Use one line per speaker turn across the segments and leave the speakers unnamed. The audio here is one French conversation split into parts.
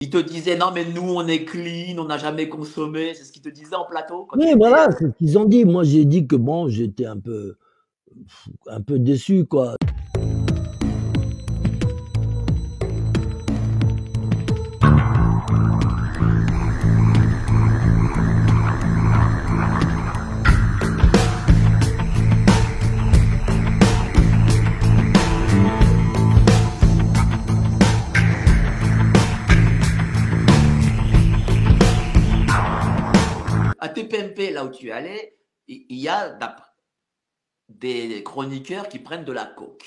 Ils te disaient non, mais nous, on est clean, on n'a jamais consommé. C'est ce qu'ils te disaient en plateau. Quand
oui, voilà, c'est ce qu'ils ont dit. Moi, j'ai dit que bon, j'étais un peu, un peu déçu, quoi.
PMP là où tu es allé, il y a des chroniqueurs qui prennent de la coke.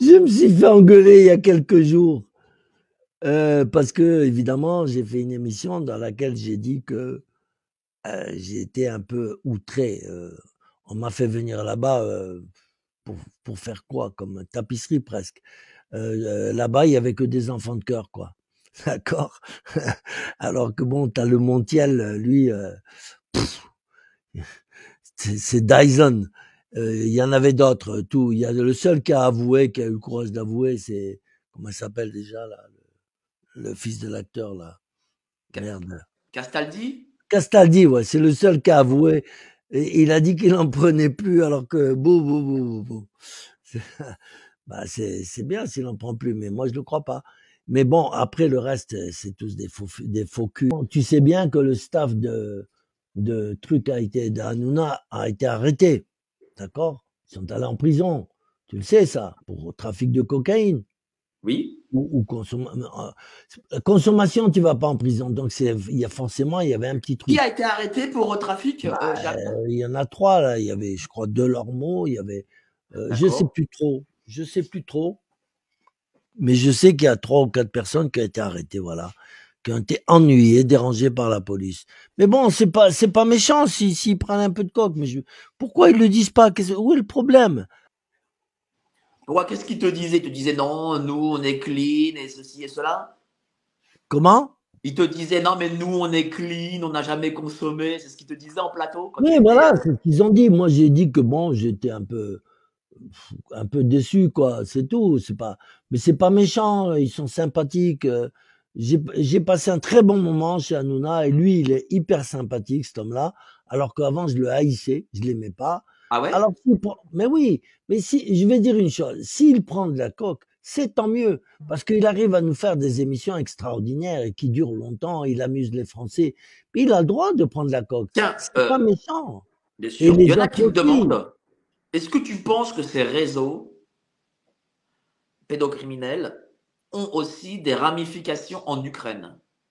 je me suis fait engueuler il y a quelques jours. Euh, parce que, évidemment, j'ai fait une émission dans laquelle j'ai dit que euh, j'étais un peu outré. Euh. on m'a fait venir là-bas pour, pour, faire quoi Comme tapisserie presque. là-bas, il n'y avait que des enfants de cœur, quoi. d'accord Alors que bon, t'as le Montiel, lui, euh, c'est Dyson. Euh, il y en avait d'autres, euh, tout. Il y a le seul qui a avoué, qui a eu le courage d'avouer, c'est comment il s'appelle déjà là, le, fils de l'acteur là. Merde. Castaldi. Castaldi, ouais, c'est le seul qui a avoué. il a dit qu'il n'en prenait plus, alors que bou, bou, bou, bou, bah, c'est bien s'il n'en prend plus, mais moi je ne le crois pas. Mais bon, après le reste, euh, c'est tous des faux, des faux culs. Tu sais bien que le staff de, de truc a été, d'Hanouna a été arrêté. D'accord? Ils sont allés en prison. Tu le sais, ça, pour trafic de cocaïne. Oui. Ou, ou euh, euh, consommation, tu vas pas en prison. Donc c'est, il y a forcément, il y avait un petit truc.
Qui a été arrêté pour au trafic
bah, Il y en a trois là. Il y avait, je crois, deux mots Il y avait, je sais plus trop. Je sais plus trop. Mais je sais qu'il y a trois ou quatre personnes qui ont été arrêtées, voilà, qui ont été ennuyées, dérangées par la police. Mais bon, c'est pas, c'est pas méchant s'ils prennent un peu de coke. Mais pourquoi ils le disent pas Où est le problème
Qu'est-ce qu'ils te disaient Ils te disaient non, nous on est clean et ceci et cela. Comment ils te disaient non mais nous on est clean, on n'a jamais consommé, c'est ce qu'ils te disaient en plateau.
oui voilà, c'est ce qu'ils ont dit. Moi j'ai dit que bon j'étais un peu un peu déçu, quoi. C'est tout. C'est pas, mais c'est pas méchant. Ils sont sympathiques. Euh, j'ai passé un très bon moment chez Anouna et lui, il est hyper sympathique, cet homme-là. Alors qu'avant, je le haïssais, je l'aimais pas. Ah ouais? Alors, mais oui, mais si, je vais dire une chose. S'il prend de la coque, c'est tant mieux, parce qu'il arrive à nous faire des émissions extraordinaires et qui durent longtemps, il amuse les Français. Il a le droit de prendre de la coque. c'est pas euh, méchant. Il y en a qui demandent,
est-ce que tu penses que ces réseaux pédocriminels ont aussi des ramifications en Ukraine